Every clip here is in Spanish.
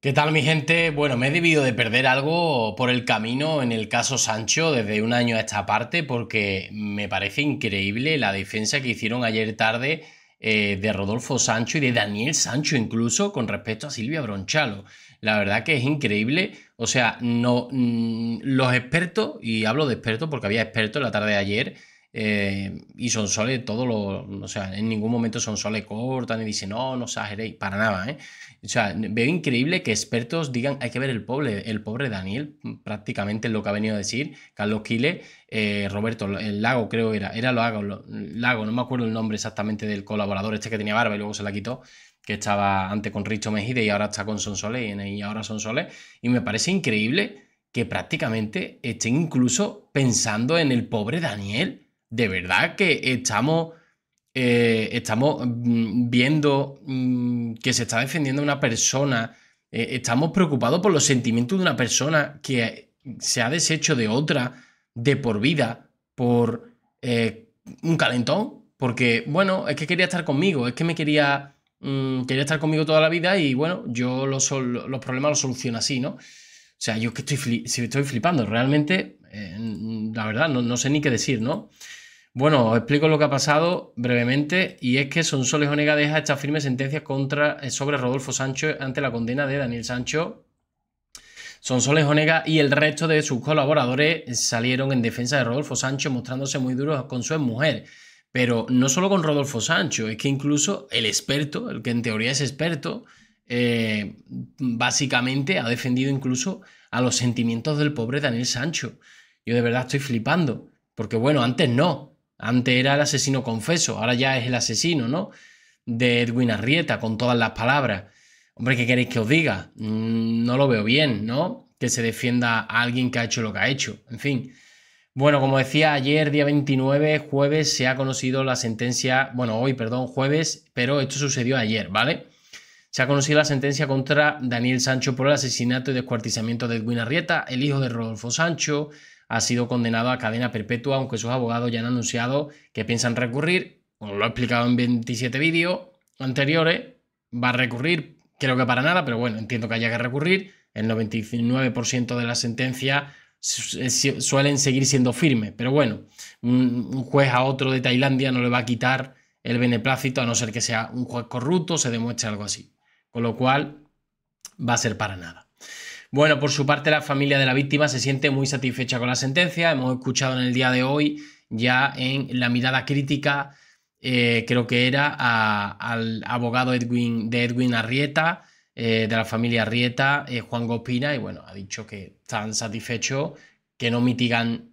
¿Qué tal mi gente? Bueno, me he debido de perder algo por el camino en el caso Sancho desde un año a esta parte porque me parece increíble la defensa que hicieron ayer tarde eh, de Rodolfo Sancho y de Daniel Sancho incluso con respecto a Silvia Bronchalo. La verdad que es increíble. O sea, no, mm, los expertos, y hablo de expertos porque había expertos la tarde de ayer, eh, y y soles todo lo. O sea, en ningún momento son soles corta ni dice, no, no exageréis, para nada, ¿eh? O sea, veo increíble que expertos digan, hay que ver el pobre, el pobre Daniel, prácticamente lo que ha venido a decir, Carlos Kile eh, Roberto, el Lago creo era, era Lago, lo, Lago, no me acuerdo el nombre exactamente del colaborador este que tenía barba y luego se la quitó, que estaba antes con Richo Mejide y ahora está con Sonsole y ahora son Sonsole, y me parece increíble que prácticamente estén incluso pensando en el pobre Daniel de verdad que estamos, eh, estamos mm, viendo mm, que se está defendiendo una persona, eh, estamos preocupados por los sentimientos de una persona que se ha deshecho de otra de por vida por eh, un calentón, porque, bueno, es que quería estar conmigo, es que me quería, mm, quería estar conmigo toda la vida y, bueno, yo los, los problemas los soluciono así, ¿no? O sea, yo que estoy, estoy flipando, realmente eh, la verdad, no, sé ni qué decir, ¿no? Bueno, os explico lo que ha pasado brevemente y es que Sonsoles Onega deja esta firme sentencia contra, eh, sobre Rodolfo Sancho ante la condena de Daniel Sancho. Sonsoles Onega y el resto de sus colaboradores salieron en defensa de Rodolfo Sancho mostrándose muy duros con su mujer. Pero no solo con Rodolfo Sancho, es que incluso el experto, el que en teoría es experto, eh, básicamente ha defendido incluso a los sentimientos del pobre Daniel Sancho. Yo de verdad estoy flipando, porque bueno, antes no, antes era el asesino confeso, ahora ya es el asesino, ¿no? De Edwin Arrieta, con todas las palabras. Hombre, ¿qué queréis que os diga? Mm, no lo veo bien, ¿no? Que se defienda a alguien que ha hecho lo que ha hecho, en fin. Bueno, como decía ayer, día 29, jueves, se ha conocido la sentencia, bueno, hoy, perdón, jueves, pero esto sucedió ayer, ¿vale? se ha conocido la sentencia contra Daniel Sancho por el asesinato y descuartizamiento de Edwin Arrieta, el hijo de Rodolfo Sancho. Ha sido condenado a cadena perpetua, aunque sus abogados ya han anunciado que piensan recurrir. Como lo he explicado en 27 vídeos anteriores, va a recurrir, creo que para nada, pero bueno, entiendo que haya que recurrir. El 99% de las sentencias eh, suelen seguir siendo firmes, pero bueno, un juez a otro de Tailandia no le va a quitar el beneplácito, a no ser que sea un juez corrupto, se demuestre algo así. Con lo cual, va a ser para nada. Bueno, por su parte, la familia de la víctima se siente muy satisfecha con la sentencia. Hemos escuchado en el día de hoy, ya en la mirada crítica, eh, creo que era al abogado Edwin, de Edwin Arrieta, eh, de la familia Arrieta, eh, Juan Gospina, y bueno, ha dicho que están satisfechos, que no mitigan,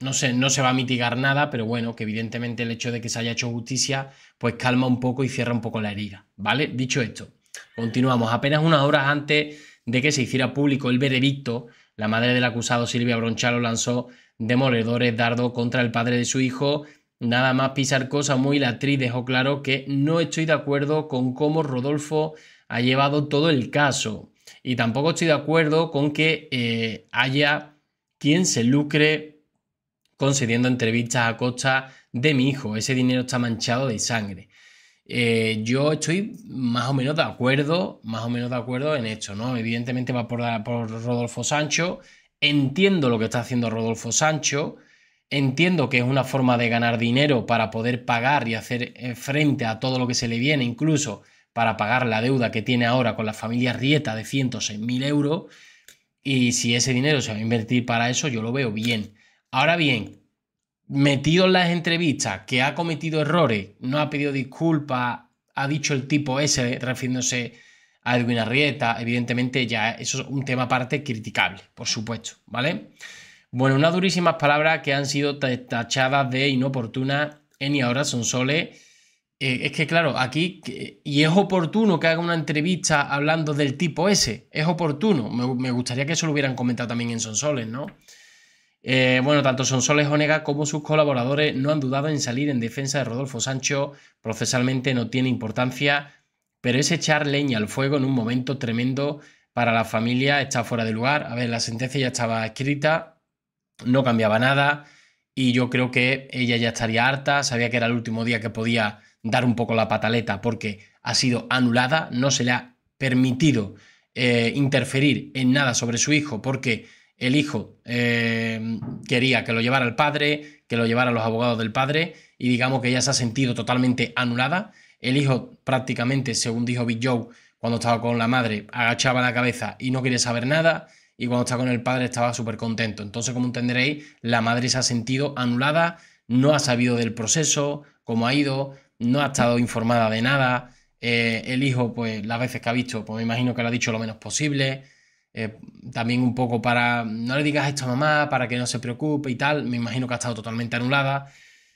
no sé, no se va a mitigar nada, pero bueno, que evidentemente el hecho de que se haya hecho justicia, pues calma un poco y cierra un poco la herida. ¿Vale? Dicho esto. Continuamos. Apenas unas horas antes de que se hiciera público el veredicto, la madre del acusado Silvia Bronchalo lanzó demoledores dardo contra el padre de su hijo. Nada más pisar cosa muy la actriz dejó claro que no estoy de acuerdo con cómo Rodolfo ha llevado todo el caso. Y tampoco estoy de acuerdo con que eh, haya quien se lucre concediendo entrevistas a costa de mi hijo. Ese dinero está manchado de sangre. Eh, yo estoy más o menos de acuerdo, más o menos de acuerdo en esto, ¿no? Evidentemente va por, por Rodolfo Sancho. Entiendo lo que está haciendo Rodolfo Sancho. Entiendo que es una forma de ganar dinero para poder pagar y hacer eh, frente a todo lo que se le viene, incluso para pagar la deuda que tiene ahora con la familia Rieta de 106.000 euros. Y si ese dinero se va a invertir para eso, yo lo veo bien. Ahora bien, metido en las entrevistas, que ha cometido errores, no ha pedido disculpas, ha dicho el tipo ese, refiriéndose a Edwin Arrieta, evidentemente ya eso es un tema aparte criticable, por supuesto, ¿vale? Bueno, unas durísimas palabras que han sido tachadas de inoportunas en y ahora son soles. Eh, es que claro, aquí, y es oportuno que haga una entrevista hablando del tipo ese, es oportuno, me, gustaría que eso lo hubieran comentado también en soles, ¿no? Eh, bueno, tanto Sonsoles Onega como sus colaboradores no han dudado en salir en defensa de Rodolfo Sancho. Procesalmente no tiene importancia, pero ese echar leña al fuego en un momento tremendo para la familia está fuera de lugar. A ver, la sentencia ya estaba escrita, no cambiaba nada y yo creo que ella ya estaría harta, sabía que era el último día que podía dar un poco la pataleta porque ha sido anulada, no se le ha permitido eh, interferir en nada sobre su hijo porque el hijo eh, quería que lo llevara el padre, que lo llevara los abogados del padre, y digamos que ella se ha sentido totalmente anulada. El hijo prácticamente, según dijo Big Joe, cuando estaba con la madre, agachaba la cabeza y no quería saber nada, y cuando estaba con el padre estaba súper contento. Entonces, como entenderéis, la madre se ha sentido anulada, no ha sabido del proceso, cómo ha ido, no ha estado informada de nada. Eh, el hijo, pues las veces que ha visto, pues me imagino que lo ha dicho lo menos posible. Eh, también un poco para, no le digas esto a mamá, para que no se preocupe y tal, me imagino que ha estado totalmente anulada.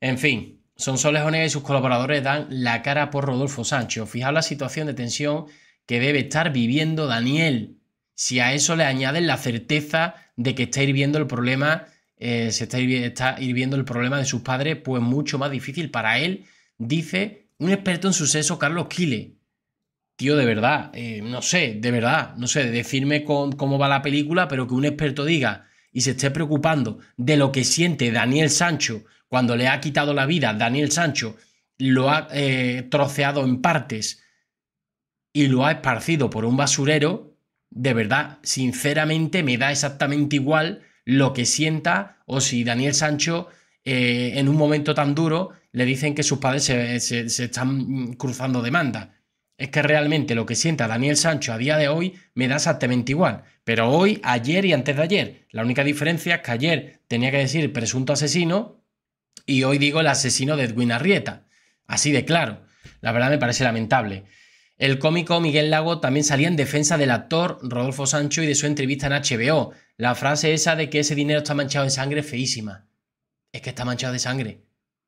En fin, son Soles Onega y sus colaboradores dan la cara por Rodolfo Sancho. Fijaos la situación de tensión que debe estar viviendo Daniel. Si a eso le añaden la certeza de que está hirviendo el problema, eh, se está, está hirviendo el problema de sus padres, pues mucho más difícil para él, dice un experto en suceso, Carlos Kile tío, de verdad, eh, no sé, de verdad, no sé, decirme con, cómo va la película, pero que un experto diga y se esté preocupando de lo que siente Daniel Sancho cuando le ha quitado la vida, Daniel Sancho lo ha eh, troceado en partes y lo ha esparcido por un basurero, de verdad, sinceramente me da exactamente igual lo que sienta o si Daniel Sancho eh, en un momento tan duro le dicen que sus padres se, se están cruzando demandas. Es que realmente lo que sienta Daniel Sancho a día de hoy me da exactamente igual. Pero hoy, ayer y antes de ayer. La única diferencia es que ayer tenía que decir presunto asesino y hoy digo el asesino de Edwin Arrieta. Así de claro. La verdad me parece lamentable. El cómico Miguel Lago también salía en defensa del actor Rodolfo Sancho y de su entrevista en HBO. La frase esa de que ese dinero está manchado de sangre es feísima. Es que está manchado de sangre.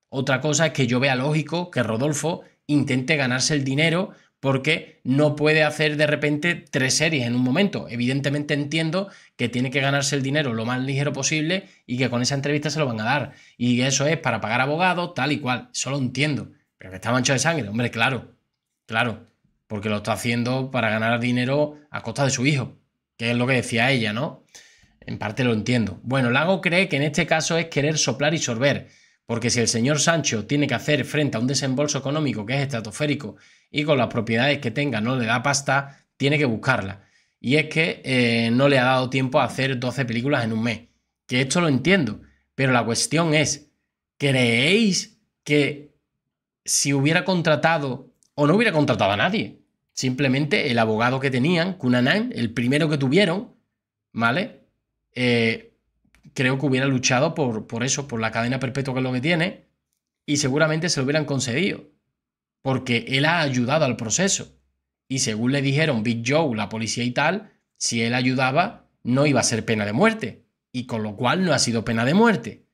Otra cosa es que yo vea lógico que Rodolfo intente ganarse el dinero porque no puede hacer de repente tres series en un momento. Evidentemente entiendo que tiene que ganarse el dinero lo más ligero posible y que con esa entrevista se lo van a dar. Y eso es para pagar abogados, tal y cual. Eso lo entiendo. Pero que está mancho de sangre, hombre, claro, claro. Porque lo está haciendo para ganar dinero a costa de su hijo, que es lo que decía ella, ¿no? En parte lo entiendo. Bueno, Lago cree que en este caso es querer soplar y sorber porque si el señor Sancho tiene que hacer frente a un desembolso económico que es estratosférico y con las propiedades que tenga no le da pasta, tiene que buscarla. Y es que eh, no le ha dado tiempo a hacer 12 películas en un mes. Que esto lo entiendo. Pero la cuestión es, ¿creéis que si hubiera contratado o no hubiera contratado a nadie? Simplemente el abogado que tenían, Cunanan, el primero que tuvieron, ¿vale? Eh, creo que hubiera luchado por, eso, por la cadena perpetua que es lo que tiene, y seguramente se lo hubieran concedido, porque él ha ayudado al proceso. Y según le dijeron Big Joe, la policía y tal, si él ayudaba, no iba a ser pena de muerte, y con lo cual no ha sido pena de muerte.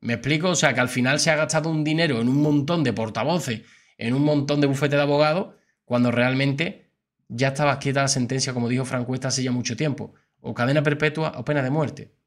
¿Me explico? O sea, que al final se ha gastado un dinero en un montón de portavoces, en un montón de bufetes de abogados, cuando realmente ya estaba quieta la sentencia, como dijo Franco hace ya mucho tiempo. O cadena perpetua o pena de muerte.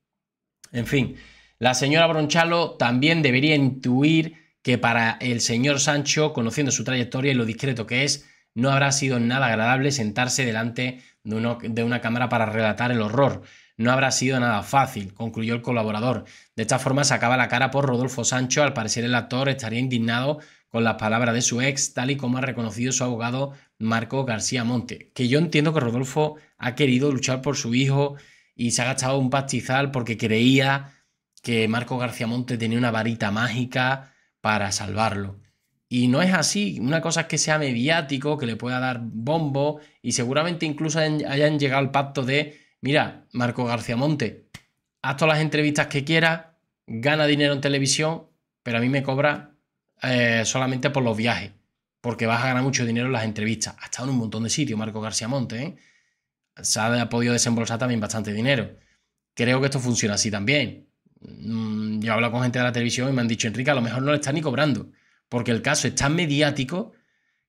En fin, la señora Bronchalo también debería intuir que para el señor Sancho, conociendo su trayectoria y lo discreto que es, no habrá sido nada agradable sentarse delante de, una cámara para relatar el horror. No habrá sido nada fácil, concluyó el colaborador. De esta forma acaba la cara por Rodolfo Sancho. Al parecer el actor estaría indignado con las palabras de su ex, tal y como ha reconocido su abogado Marco García Monte. Que yo entiendo que Rodolfo ha querido luchar por su hijo, y se ha gastado un pastizal porque creía que Marco García Monte tenía una varita mágica para salvarlo. Y no es así. Una cosa es que sea mediático, que le pueda dar bombo y seguramente incluso hayan llegado al pacto de, mira, Marco García Monte, haz todas las entrevistas que quieras, gana dinero en televisión, pero a mí me cobra eh, solamente por los viajes, porque vas a ganar mucho dinero en las entrevistas. Ha estado en un montón de sitios Marco García Monte, ¿eh? se ha podido desembolsar también bastante dinero. Creo que esto funciona así también. Mm, yo he hablado con gente de la televisión y me han dicho, Enrique, a lo mejor no le está ni cobrando, porque el caso es tan mediático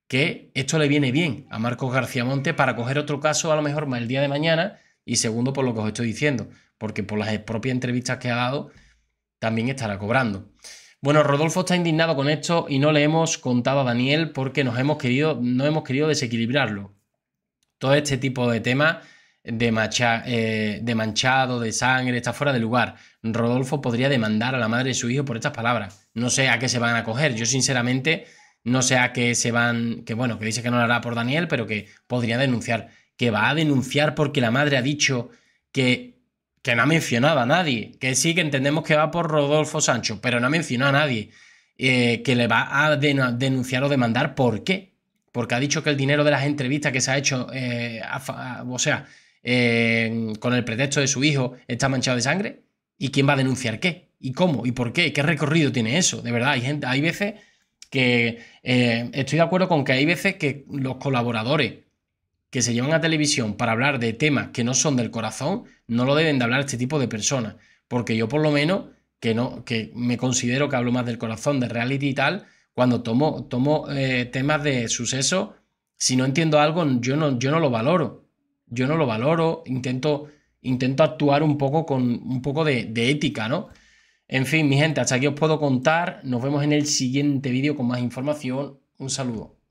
que esto le viene bien a Marcos García Monte para coger otro caso a lo mejor más el día de mañana y segundo por lo que os estoy diciendo, porque por las propias entrevistas que ha dado también estará cobrando. Bueno, Rodolfo está indignado con esto y no le hemos contado a Daniel porque nos hemos querido, no hemos querido desequilibrarlo todo este tipo de temas de, eh, de manchado, de sangre, está fuera de lugar. Rodolfo podría demandar a la madre de su hijo por estas palabras. No sé a qué se van a coger. Yo, sinceramente, no sé a qué se van. Que bueno, que dice que no lo hará por Daniel, pero que podría denunciar. Que va a denunciar porque la madre ha dicho que, que no ha mencionado a nadie. Que sí, que entendemos que va por Rodolfo Sancho, pero no ha mencionado a nadie. Eh, que le va a denunciar o demandar por qué porque ha dicho que el dinero de las entrevistas que se ha hecho, eh, o sea, con el pretexto de su hijo, está manchado de sangre. ¿Y quién va a denunciar qué? ¿Y cómo? ¿Y por qué? ¿Qué recorrido tiene eso? De verdad, hay, gente, hay veces que eh, estoy de acuerdo con que hay veces que los colaboradores que se llevan a televisión para hablar de temas que no son del corazón, no lo deben de hablar este tipo de personas. Porque yo por lo menos, que, no, que me considero que hablo más del corazón, de reality y tal, cuando tomo, tomo eh, temas de suceso, si no entiendo algo, yo no, yo no lo valoro. Yo no lo valoro, intento, intento actuar un poco con un poco de ética, ¿no? En fin, mi gente, hasta aquí os puedo contar. Nos vemos en el siguiente vídeo con más información. Un saludo.